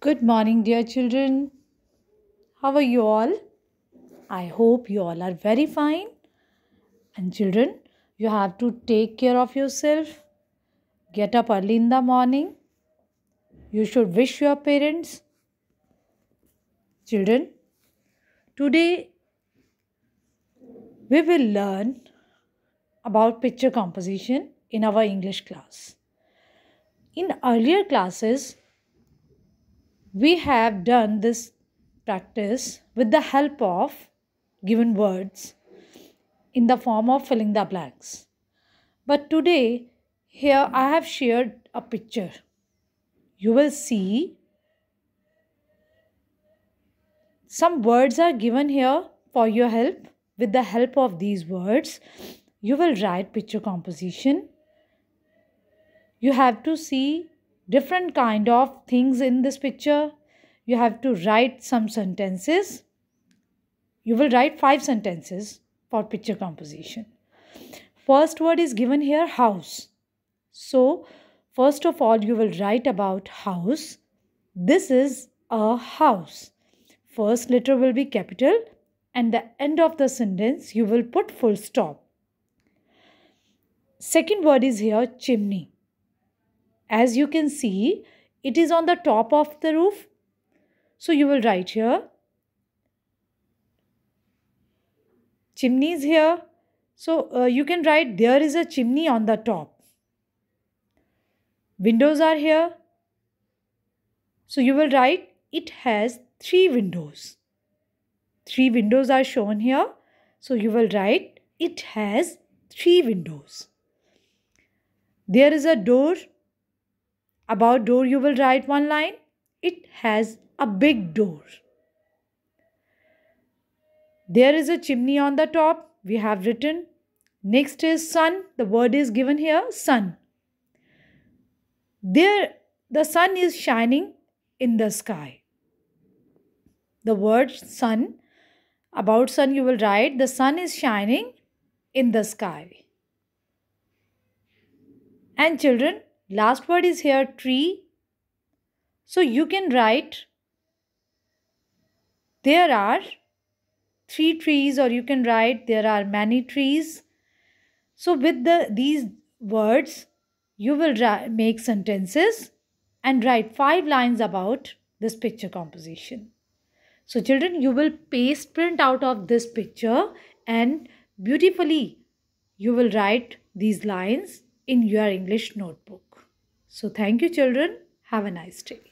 Good morning, dear children. How are you all? I hope you all are very fine. And children, you have to take care of yourself. Get up early in the morning. You should wish your parents. Children, today we will learn about picture composition in our English class. In earlier classes, we have done this practice with the help of given words in the form of filling the blanks. But today, here I have shared a picture. You will see some words are given here for your help. With the help of these words, you will write picture composition. You have to see different kind of things in this picture you have to write some sentences you will write five sentences for picture composition first word is given here house so first of all you will write about house this is a house first letter will be capital and the end of the sentence you will put full stop second word is here chimney as you can see, it is on the top of the roof. So you will write here. Chimneys here. So uh, you can write there is a chimney on the top. Windows are here. So you will write it has three windows. Three windows are shown here. So you will write it has three windows. There is a door about door, you will write one line. It has a big door. There is a chimney on the top. We have written. Next is sun. The word is given here sun. There, the sun is shining in the sky. The word sun, about sun you will write, the sun is shining in the sky. And children, last word is here tree so you can write there are three trees or you can write there are many trees so with the these words you will make sentences and write five lines about this picture composition so children you will paste print out of this picture and beautifully you will write these lines in your english notebook so thank you children. Have a nice day.